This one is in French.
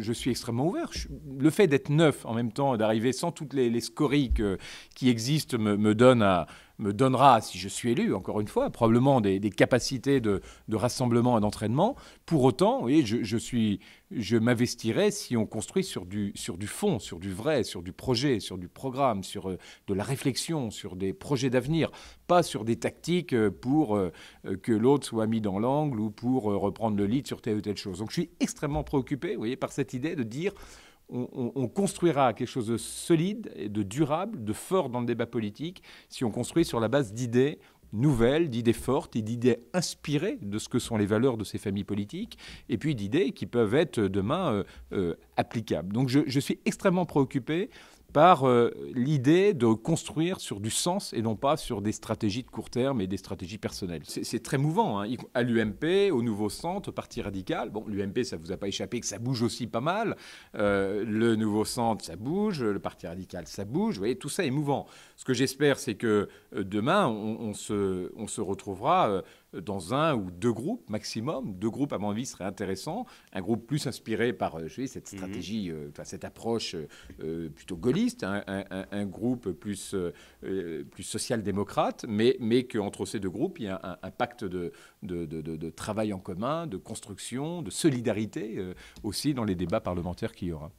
je, suis extrêmement ouvert. le fait d'être neuf en même temps, d'arriver sans toutes les, scories qui existent, me donne à me donnera, si je suis élu, encore une fois, probablement des, capacités de, rassemblement et d'entraînement. Pour autant, oui, je, je, suis, je m'investirai si on construit sur du, sur du fond, sur du vrai, sur du projet, sur du programme, sur euh, de la réflexion, sur des projets d'avenir, pas sur des tactiques euh, pour euh, que l'autre soit mis dans l'angle ou pour reprendre le lead sur telle ou telle chose. Donc je suis extrêmement préoccupé, voyez, par cette idée de dire on, construira quelque chose de solide, de durable, de fort dans le débat politique, si on construit sur la base d'idées nouvelles, d'idées fortes et d'idées inspirées de ce que sont les valeurs de ces familles politiques, et puis d'idées qui peuvent être demain euh, euh, applicables. Donc je, je suis extrêmement préoccupé par euh, l'idée de construire sur du sens et non pas sur des stratégies de court terme et des stratégies personnelles. C'est très mouvant, hein. à l'UMP, au nouveau centre, au Parti radical. Bon, l'UMP, ça vous a pas échappé que ça bouge aussi pas mal. Euh, le nouveau centre, ça bouge. Le Parti radical, ça bouge. Vous voyez, tout ça est mouvant. Ce que j'espère, c'est que euh, demain, on, se, on, se, retrouvera dans un ou deux groupes maximum. Deux groupes, à mon avis, serait intéressant. Un groupe plus inspiré par je sais, cette mmh. stratégie, cette approche plutôt gaulliste un, groupe plus, euh, euh, plus social-démocrate, mais, mais qu'entre ces deux groupes, il y a un, pacte de, travail en commun, de construction, de solidarité euh, aussi dans les débats parlementaires qu'il y aura.